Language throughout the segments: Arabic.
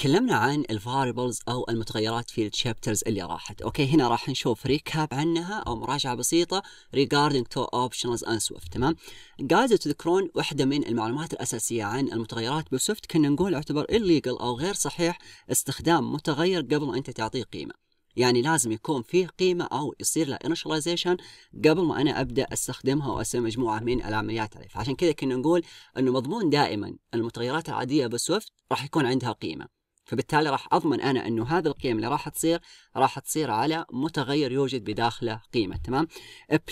تكلمنا عن الفاريبلز او المتغيرات في الشابترز اللي راحت اوكي هنا راح نشوف ريكاب عنها او مراجعه بسيطه ريجاردنج تو اوبشنز ان سويفت تمام جايد تو تذكرون واحده من المعلومات الاساسيه عن المتغيرات بالسويفت كنا نقول يعتبر illegal او غير صحيح استخدام متغير قبل ما انت تعطيه قيمه يعني لازم يكون فيه قيمة أو يصير له initialization قبل ما أنا أبدأ أستخدمها وأسوي مجموعة من العمليات عليه فعشان كذا كنا نقول أنه مضمون دائما المتغيرات العادية بسويفت راح يكون عندها قيمة فبالتالي راح اضمن انا انه هذه القيم اللي راح تصير راح تصير على متغير يوجد بداخله قيمه تمام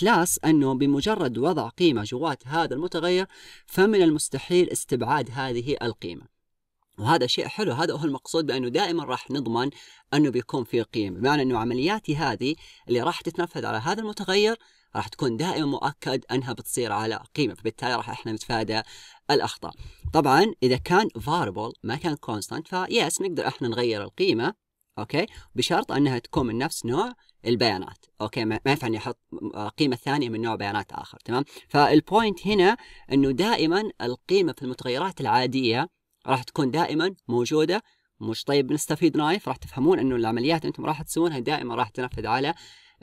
بلس انه بمجرد وضع قيمه جوات هذا المتغير فمن المستحيل استبعاد هذه القيمه وهذا شيء حلو هذا هو المقصود بانه دائما راح نضمن انه بيكون في قيم بمعنى انه عملياتي هذه اللي راح تتنفذ على هذا المتغير راح تكون دائما مؤكد انها بتصير على قيمه فبالتالي راح احنا نتفادى الاخطاء طبعا اذا كان فاربل ما كان كونستانت فيس نقدر احنا نغير القيمه اوكي بشرط انها تكون من نفس نوع البيانات اوكي ما ينفع اني احط قيمه ثانيه من نوع بيانات اخر تمام فالبوينت هنا انه دائما القيمه في المتغيرات العاديه راح تكون دائما موجوده مش طيب بنستفيد نايف راح تفهمون انه العمليات انتم راح تسوونها دائما راح تنفذ على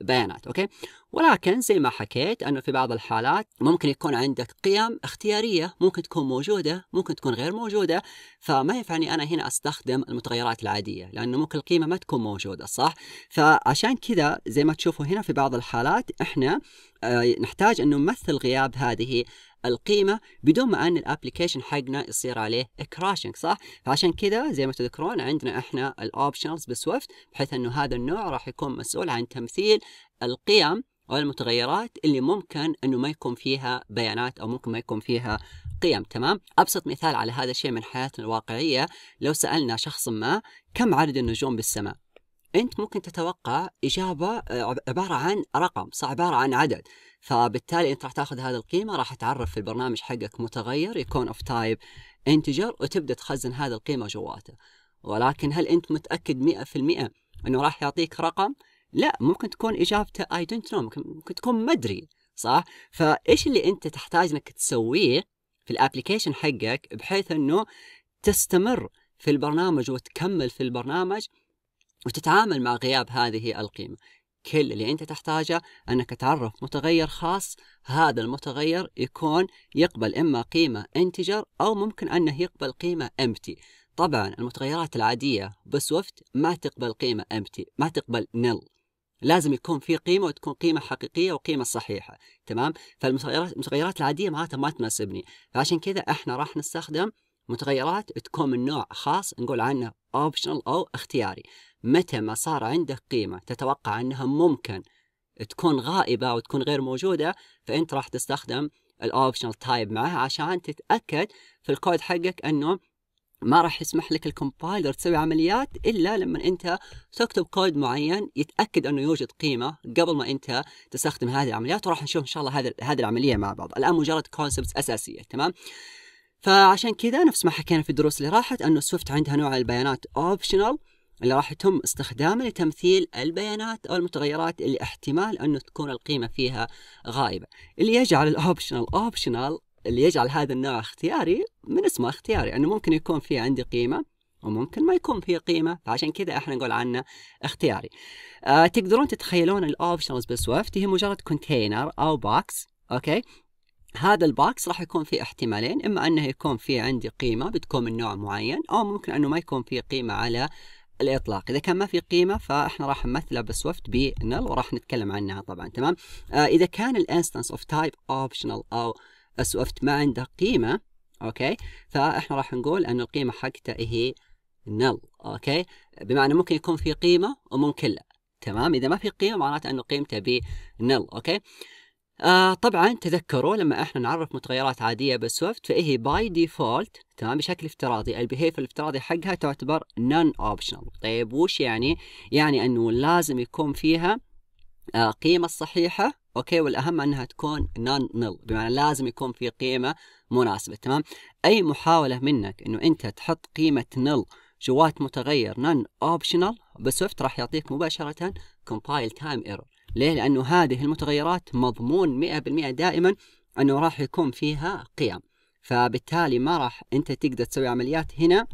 بيانات اوكي ولكن زي ما حكيت انه في بعض الحالات ممكن يكون عندك قيم اختياريه ممكن تكون موجوده ممكن تكون غير موجوده فما ينفعني انا هنا استخدم المتغيرات العاديه لانه ممكن القيمه ما تكون موجوده صح فعشان كذا زي ما تشوفوا هنا في بعض الحالات احنا آه، نحتاج انه نمثل غياب هذه القيمه بدون ما ان الابلكيشن حقنا يصير عليه كراشنج صح؟ فعشان كذا زي ما تذكرون عندنا احنا الاوبشنز بسويفت بحيث انه هذا النوع راح يكون مسؤول عن تمثيل القيم او المتغيرات اللي ممكن انه ما يكون فيها بيانات او ممكن ما يكون فيها قيم تمام ابسط مثال على هذا الشيء من حياتنا الواقعيه لو سالنا شخص ما كم عدد النجوم بالسماء انت ممكن تتوقع اجابه آه، عباره عن رقم صح عباره عن عدد فبالتالي انت راح تاخذ هذه القيمه راح تعرف في البرنامج حقك متغير يكون اوف تايب انتجر وتبدا تخزن هذه القيمه جواته ولكن هل انت متاكد 100% انه راح يعطيك رقم لا ممكن تكون اجابته اي دونت نو ممكن تكون ما ادري صح فايش اللي انت تحتاج انك تسويه في الابلكيشن حقك بحيث انه تستمر في البرنامج وتكمل في البرنامج وتتعامل مع غياب هذه القيمة كل اللي أنت تحتاجه أنك تعرف متغير خاص هذا المتغير يكون يقبل إما قيمة انتجر أو ممكن أنه يقبل قيمة امتي طبعا المتغيرات العادية بسوفت ما تقبل قيمة امتي ما تقبل نل لازم يكون في قيمة وتكون قيمة حقيقية وقيمة صحيحة تمام فالمتغيرات العادية معناتها ما تناسبني فعشان كذا احنا راح نستخدم متغيرات تكون من نوع خاص نقول عنه اوبشنال او اختياري متى ما صار عندك قيمة تتوقع أنها ممكن تكون غائبة أو تكون غير موجودة فأنت راح تستخدم الاوبشنال تايب معها عشان تتأكد في الكود حقك أنه ما راح يسمح لك الكومبايلر تسوي عمليات الا لما انت تكتب كود معين يتاكد انه يوجد قيمه قبل ما انت تستخدم هذه العمليات وراح نشوف ان شاء الله هذه العمليه مع بعض الان مجرد كونسبت اساسيه تمام فعشان كذا نفس ما حكينا في الدروس اللي راحت انه سويفت عندها نوع البيانات اوبشنال اللي راح يتم استخدامه لتمثيل البيانات أو المتغيرات اللي احتمال أنه تكون القيمة فيها غائبة اللي يجعل الأوبشنال أوبشنال اللي يجعل هذا النوع اختياري من اسمه اختياري أنه ممكن يكون فيه عندي قيمة وممكن ما يكون فيه قيمه فعشان كذا احنا نقول عنه اختياري آه تقدرون تتخيلون الاوبشنز بسويفت هي مجرد كونتينر او باكس اوكي هذا الباكس راح يكون فيه احتمالين اما انه يكون فيه عندي قيمه بتكون من نوع معين او ممكن انه ما يكون فيه قيمه على الاطلاق اذا كان ما في قيمه فاحنا راح نمثله بالسوفت بنل وراح نتكلم عنها طبعا تمام آه اذا كان الانستنس اوف تايب اوبشنال او السوفت ما عنده قيمه اوكي فاحنا راح نقول ان القيمه حقته هي نل اوكي بمعنى ممكن يكون في قيمه وممكن لا تمام اذا ما في قيمه معناته انه قيمته بنل اوكي آه طبعا تذكروا لما احنا نعرف متغيرات عاديه بالسوفت فهي باي ديفولت تمام بشكل افتراضي البيهيف الافتراضي حقها تعتبر نون اوبشنال طيب وش يعني يعني انه لازم يكون فيها آه قيمه صحيحة اوكي والاهم انها تكون نون نل بمعنى لازم يكون في قيمه مناسبه تمام اي محاوله منك انه انت تحط قيمه نل جوات متغير نون اوبشنال بسوفت راح يعطيك مباشره كومبايل تايم ايرور ليه؟ لأنه هذه المتغيرات مضمون 100% دائما أنه راح يكون فيها قيم فبالتالي ما راح أنت تقدر تسوي عمليات هنا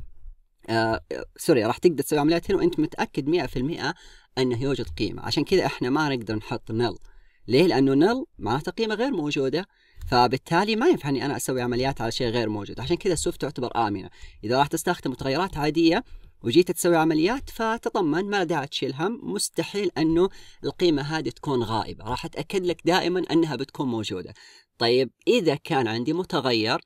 آه سوري راح تقدر تسوي عمليات هنا وأنت متأكد 100% أنه يوجد قيمة عشان كذا إحنا ما نقدر نحط نل ليه؟ لأنه نل معناته قيمة غير موجودة فبالتالي ما ينفع اني انا اسوي عمليات على شيء غير موجود عشان كذا السوف تعتبر امنه اذا راح تستخدم متغيرات عاديه وجيت تسوي عمليات فتطمن ما داعي تشيل هم مستحيل انه القيمه هذه تكون غائبه راح اتاكد لك دائما انها بتكون موجوده طيب اذا كان عندي متغير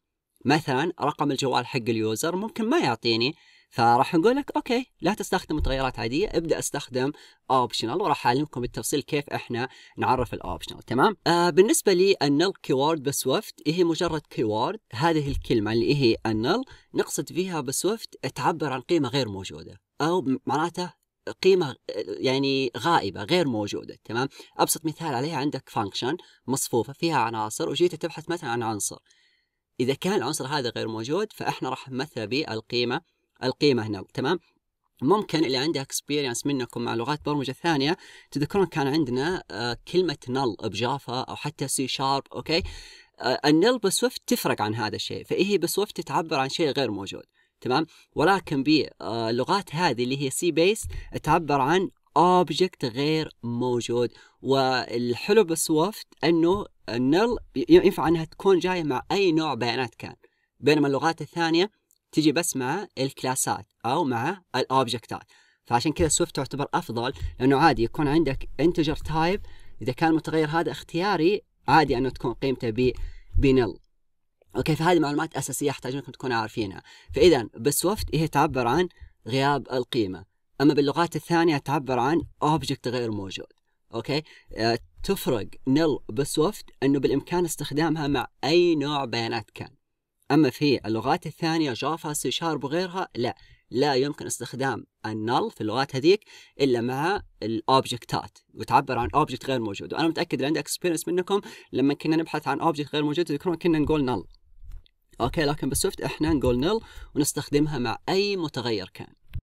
مثلا رقم الجوال حق اليوزر ممكن ما يعطيني فراح نقول لك اوكي لا تستخدم متغيرات عاديه ابدا استخدم اوبشنال وراح اعلمكم بالتفصيل كيف احنا نعرف الاوبشنال تمام آه بالنسبه لي النل كيورد بسويفت إيه هي مجرد كيورد هذه الكلمه اللي هي النل نقصد فيها بسويفت تعبر عن قيمه غير موجوده او معناته قيمة يعني غائبة غير موجودة تمام أبسط مثال عليها عندك فانكشن مصفوفة فيها عناصر وجيت تبحث مثلا عن عنصر إذا كان العنصر هذا غير موجود فإحنا راح نمثله بالقيمة القيمه هنا تمام ممكن اللي عنده اكسبيرينس منكم مع لغات برمجه ثانيه تذكرون كان عندنا آه، كلمه نل بجافا او حتى سي شارب اوكي النل بسويفت تفرق عن هذا الشيء فهي بسويفت تعبر عن شيء غير موجود تمام ولكن باللغات آه، هذه اللي هي سي بيس تعبر عن اوبجكت غير موجود والحلو بسويفت انه النل ينفع انها تكون جايه مع اي نوع بيانات كان بينما اللغات الثانيه تجي بس مع الكلاسات او مع الاوبجكتات فعشان كذا سويفت تعتبر افضل لانه عادي يكون عندك انتجر تايب اذا كان المتغير هذا اختياري عادي انه تكون قيمته ب بنل اوكي فهذه معلومات اساسيه احتاج انكم تكونوا عارفينها فاذا بالسوفت هي تعبر عن غياب القيمه اما باللغات الثانيه تعبر عن اوبجكت غير موجود اوكي آه، تفرق نل بسوفت انه بالامكان استخدامها مع اي نوع بيانات كان أما في اللغات الثانية جافا سي شارب وغيرها لا لا يمكن استخدام النل في اللغات هذيك الا مع الاوبجكتات وتعبر عن اوبجكت غير موجود وانا متاكد اللي عنده اكسبيرينس منكم لما كنا نبحث عن اوبجكت غير موجود تذكرون كنا نقول نل اوكي لكن بالسوفت احنا نقول نل ونستخدمها مع اي متغير كان